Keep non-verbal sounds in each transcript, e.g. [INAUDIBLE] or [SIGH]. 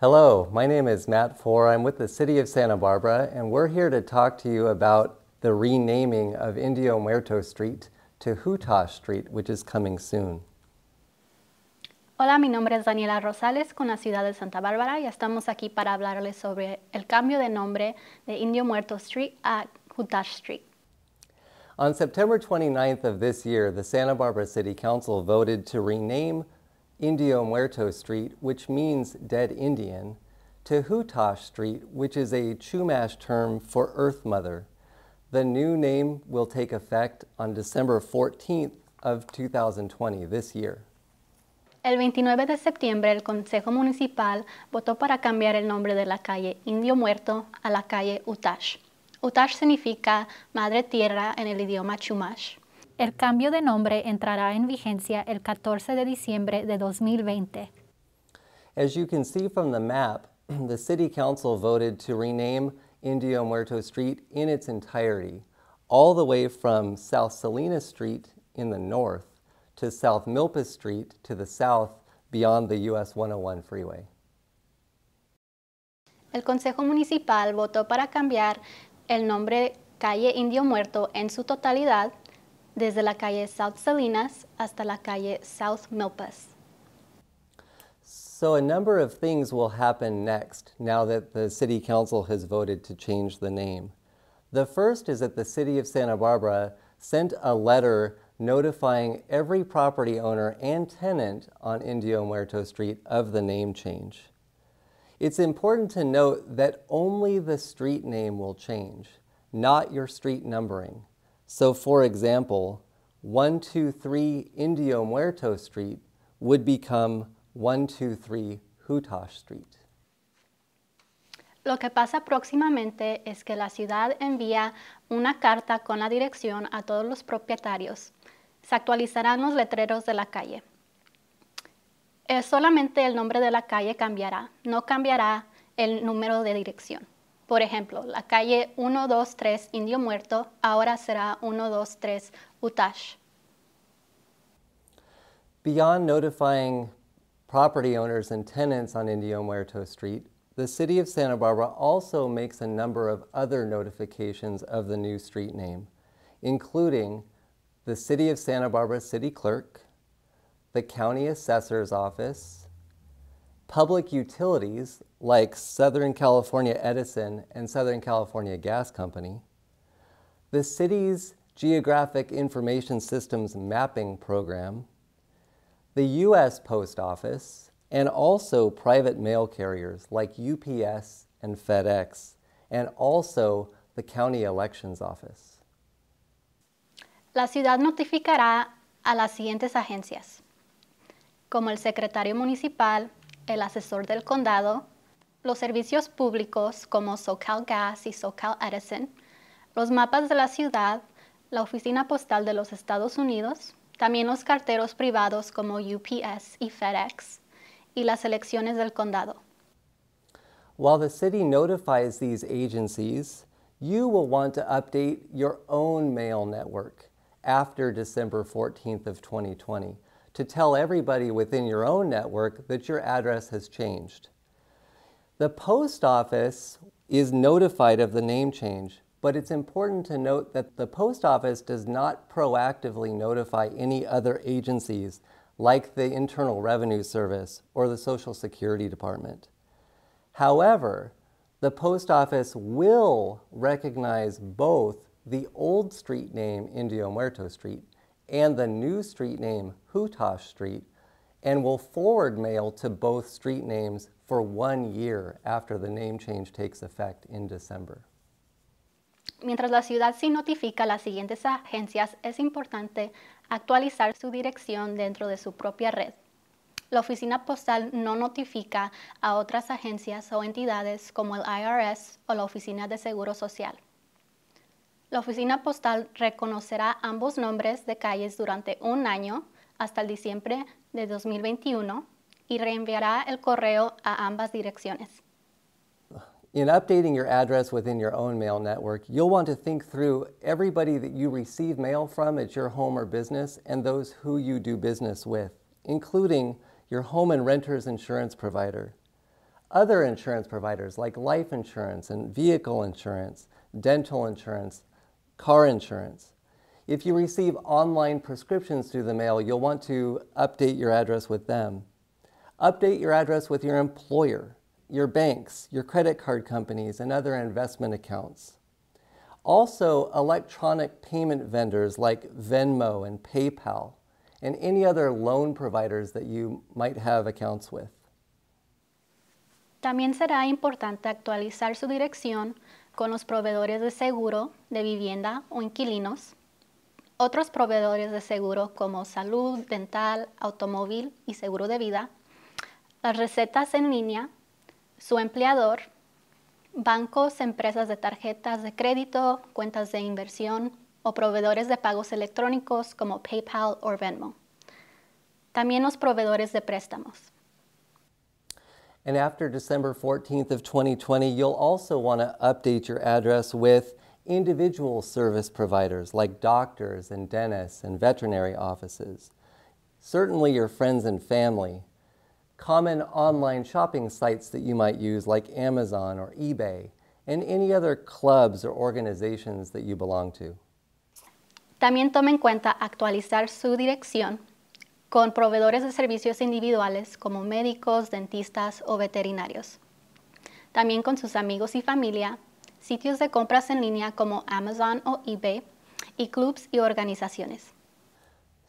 Hello, my name is Matt Four. I'm with the City of Santa Barbara, and we're here to talk to you about the renaming of Indio Muerto Street to Hutosh Street, which is coming soon. Hola, mi nombre es Daniela Rosales con la ciudad de Santa Bárbara y estamos aquí para hablarles sobre el cambio de nombre de Indio Muerto Street a Hutosh Street. On September 29th of this year, the Santa Barbara City Council voted to rename Indio Muerto Street, which means dead Indian, to Hootosh Street, which is a Chumash term for Earth Mother. The new name will take effect on December 14th of 2020, this year. El 29 de septiembre, el Consejo Municipal votó para cambiar el nombre de la calle Indio Muerto a la calle Utash. Utash significa Madre Tierra en el idioma Chumash. El cambio de nombre entrará en vigencia el 14 de diciembre de 2020. As you can see from the map, [CLEARS THROAT] the City Council voted to rename Indio Muerto Street in its entirety, all the way from South Salinas Street in the north to South Milpas Street to the south beyond the US 101 freeway. El Consejo Municipal votó para cambiar el nombre Calle Indio Muerto en su totalidad desde la calle South Salinas hasta la calle South Milpas. So a number of things will happen next now that the City Council has voted to change the name. The first is that the City of Santa Barbara sent a letter notifying every property owner and tenant on Indio Muerto Street of the name change. It's important to note that only the street name will change, not your street numbering. So for example, 123 Indio Muerto Street would become 123 Hutash Street. Lo que pasa próximamente es que la ciudad envía una carta con la dirección a todos los propietarios. Se actualizarán los letreros de la calle. solamente el nombre de la calle cambiará, no cambiará el número de dirección. Por ejemplo, la calle 123 Indio Muerto ahora será 123 Utash. Beyond notifying property owners and tenants on Indio Muerto Street, the City of Santa Barbara also makes a number of other notifications of the new street name, including the City of Santa Barbara City Clerk, the County Assessor's Office, Public Utilities like Southern California Edison and Southern California Gas Company, the city's Geographic Information Systems Mapping Program, the U.S. Post Office, and also private mail carriers like UPS and FedEx, and also the County Elections Office. La ciudad notificará a las siguientes agencias, como el secretario municipal, el asesor del condado, los servicios públicos como Gas y SoCal Edison, los mapas de la ciudad, la oficina postal de los Estados Unidos, también los carteros privados como UPS y FedEx, y las elecciones del condado. While the city notifies these agencies, you will want to update your own mail network after December 14th of 2020 to tell everybody within your own network that your address has changed. The post office is notified of the name change, but it's important to note that the post office does not proactively notify any other agencies like the Internal Revenue Service or the Social Security Department. However, the post office will recognize both the old street name Indio Muerto Street and the new street name Hutosh Street and will forward mail to both street names for year after the name change takes effect in December. Mientras la ciudad sí notifica a las siguientes agencias, es importante actualizar su dirección dentro de su propia red. La oficina postal no notifica a otras agencias o entidades como el IRS o la Oficina de Seguro Social. La oficina postal reconocerá ambos nombres de calles durante un año hasta el diciembre de 2021 y reenviará el correo a ambas direcciones. In updating your address within your own mail network, you'll want to think through everybody that you receive mail from at your home or business and those who you do business with, including your home and renter's insurance provider. Other insurance providers like life insurance and vehicle insurance, dental insurance, car insurance. If you receive online prescriptions through the mail, you'll want to update your address with them. Update your address with your employer, your banks, your credit card companies, and other investment accounts. Also, electronic payment vendors like Venmo and PayPal, and any other loan providers that you might have accounts with. También será importante actualizar su dirección con los proveedores de seguro de vivienda o inquilinos, otros proveedores de seguro como salud, dental, automóvil y seguro de vida, las recetas en línea, su empleador, bancos, empresas de tarjetas de crédito, cuentas de inversión o proveedores de pagos electrónicos como PayPal o Venmo. También los proveedores de préstamos. And after December 14th of 2020, you'll also want to update your address with individual service providers like doctors and dentists and veterinary offices. Certainly your friends and family, common online shopping sites that you might use like Amazon or eBay, and any other clubs or organizations that you belong to. También tome en cuenta actualizar su dirección con proveedores de servicios individuales como médicos, dentistas o veterinarios. También con sus amigos y familia, sitios de compras en línea como Amazon o eBay y clubs y organizaciones.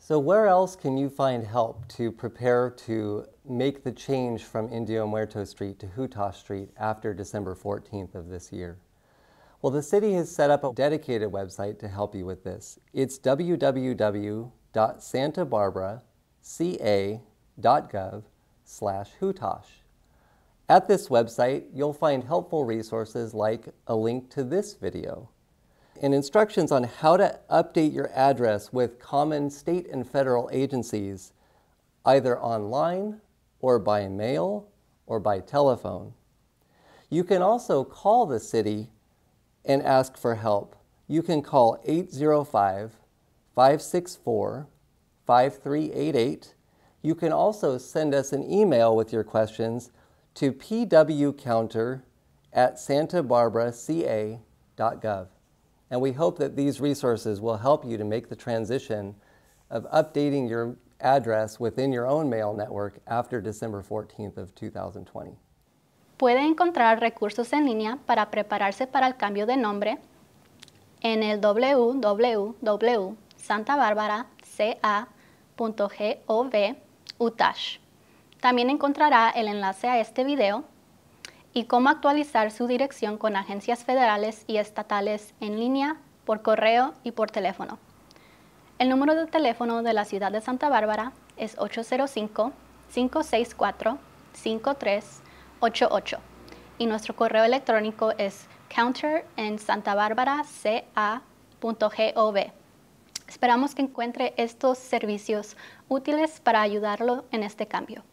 So where else can you find help to prepare to make the change from Indio Muerto Street to Hutosh Street after December 14th of this year? Well, the city has set up a dedicated website to help you with this. It's www.santabarbaraca.gov slash Hutosh. At this website, you'll find helpful resources like a link to this video, and instructions on how to update your address with common state and federal agencies, either online or by mail or by telephone. You can also call the city and ask for help. You can call 805 564 5388. You can also send us an email with your questions to pwcounter at santabarbaraca.gov. And we hope that these resources will help you to make the transition of updating your address within your own mail network after December 14th of 2020. Puede encontrar recursos en línea para prepararse para el cambio de nombre en el www.santabarbaraca.gov UTASH. También encontrará el enlace a este video y cómo actualizar su dirección con agencias federales y estatales en línea, por correo y por teléfono. El número de teléfono de la ciudad de Santa Bárbara es 805-564-5388 y nuestro correo electrónico es counter en santabarbaraca.gov. Esperamos que encuentre estos servicios útiles para ayudarlo en este cambio.